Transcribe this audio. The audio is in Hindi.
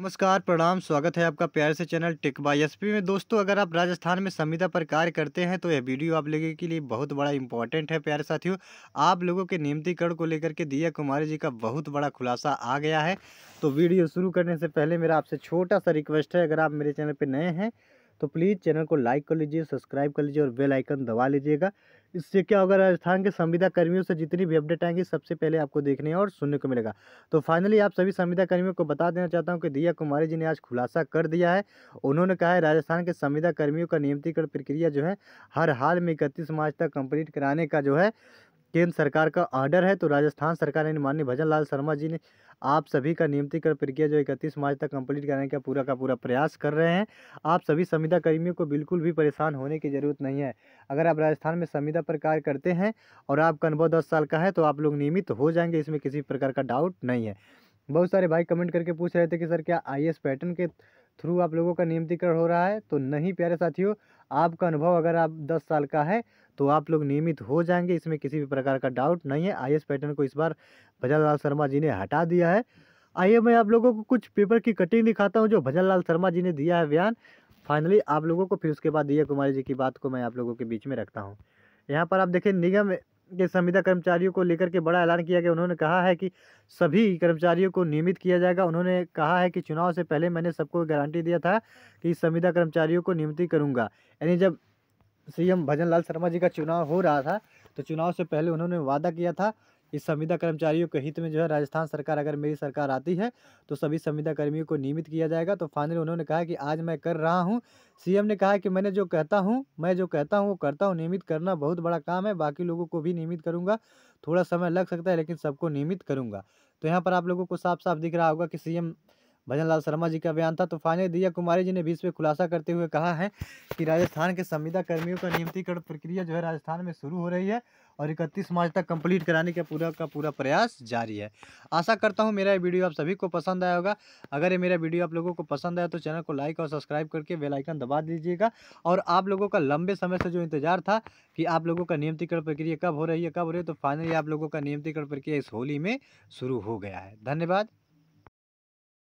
नमस्कार प्रणाम स्वागत है आपका प्यार से चैनल टिक बाई एस में दोस्तों अगर आप राजस्थान में संविदा पर कार्य करते हैं तो यह वीडियो आप लोगों के लिए बहुत बड़ा इंपॉर्टेंट है प्यारे साथियों आप लोगों के नियमतीकरण को लेकर के दिया कुमारी जी का बहुत बड़ा खुलासा आ गया है तो वीडियो शुरू करने से पहले मेरा आपसे छोटा सा रिक्वेस्ट है अगर आप मेरे चैनल पर नए हैं तो प्लीज़ चैनल को लाइक कर लीजिए सब्सक्राइब कर लीजिए और बेल आइकन दबा लीजिएगा इससे क्या होगा राजस्थान के संविदा कर्मियों से जितनी भी अपडेट आएंगी सबसे पहले आपको देखने और सुनने को मिलेगा तो फाइनली आप सभी संविदा कर्मियों को बता देना चाहता हूँ कि दिया कुमारी जी ने आज खुलासा कर दिया है उन्होंने कहा है राजस्थान के संविदा कर्मियों का नियमितीकरण प्रक्रिया जो है हर हाल में इकतीस मार्च तक कंप्लीट कराने का जो है केंद्र सरकार का ऑर्डर है तो राजस्थान सरकार यानी माननीय भजन लाल शर्मा जी ने आप सभी का नियमितीकरण प्रक्रिया जो इकतीस मार्च तक कंप्लीट करने का पूरा का पूरा प्रयास कर रहे हैं आप सभी संविदा कर्मियों को बिल्कुल भी परेशान होने की ज़रूरत नहीं है अगर आप राजस्थान में संविदा पर कार्य करते हैं और आपका अनुभव दस साल का है तो आप लोग नियमित हो जाएंगे इसमें किसी प्रकार का डाउट नहीं है बहुत सारे भाई कमेंट करके पूछ रहे थे कि सर क्या आई पैटर्न के थ्रू आप लोगों का नियमितीकरण हो रहा है तो नहीं प्यारे साथियों आपका अनुभव अगर आप 10 साल का है तो आप लोग नियमित हो जाएंगे इसमें किसी भी प्रकार का डाउट नहीं है आई पैटर्न को इस बार भजन लाल शर्मा जी ने हटा दिया है आइए मैं आप लोगों को कुछ पेपर की कटिंग दिखाता हूँ जो भजन लाल शर्मा जी ने दिया है बयान फाइनली आप लोगों को फिर उसके बाद दिया कुमारी जी की बात को मैं आप लोगों के बीच में रखता हूँ यहाँ पर आप देखें निगम के संविदा कर्मचारियों को लेकर के बड़ा ऐलान किया गया उन्होंने कहा है कि सभी कर्मचारियों को नियमित किया जाएगा उन्होंने कहा है कि चुनाव से पहले मैंने सबको गारंटी दिया था कि संविदा कर्मचारियों को नियमित करूँगा यानी जब सीएम भजन लाल शर्मा जी का चुनाव हो रहा था तो चुनाव से पहले उन्होंने वादा किया था इस संविदा कर्मचारियों के हित में जो है राजस्थान सरकार अगर मेरी सरकार आती है तो सभी संविदा कर्मियों को नियमित किया जाएगा तो फाइनली उन्होंने कहा कि आज मैं कर रहा हूँ सीएम ने कहा कि मैंने जो कहता हूँ मैं जो कहता हूँ वो करता हूँ नियमित करना बहुत बड़ा काम है बाकी लोगों को भी नियमित करूँगा थोड़ा समय लग सकता है लेकिन सबको नियमित करूँगा तो यहाँ पर आप लोगों को साफ साफ दिख रहा होगा कि सी भजन लाल शर्मा जी का बयान था तो फाइनली दिया कुमारी जी ने भी इस पर खुलासा करते हुए कहा है कि राजस्थान के संविदा कर्मियों का नियमितीकरण प्रक्रिया जो है राजस्थान में शुरू हो रही है और इकतीस मार्च तक कंप्लीट कराने का पूरा का पूरा प्रयास जारी है आशा करता हूँ मेरा ये वीडियो आप सभी को पसंद आया होगा अगर ये मेरा वीडियो आप लोगों को पसंद आया तो चैनल को लाइक और सब्सक्राइब करके बेलाइकन दबा दीजिएगा और आप लोगों का लंबे समय से जो इंतजार था कि आप लोगों का नियमितीकरण प्रक्रिया कब हो रही है कब हो रही है तो फाइनली आप लोगों का नियमितीकरण प्रक्रिया इस होली में शुरू हो गया है धन्यवाद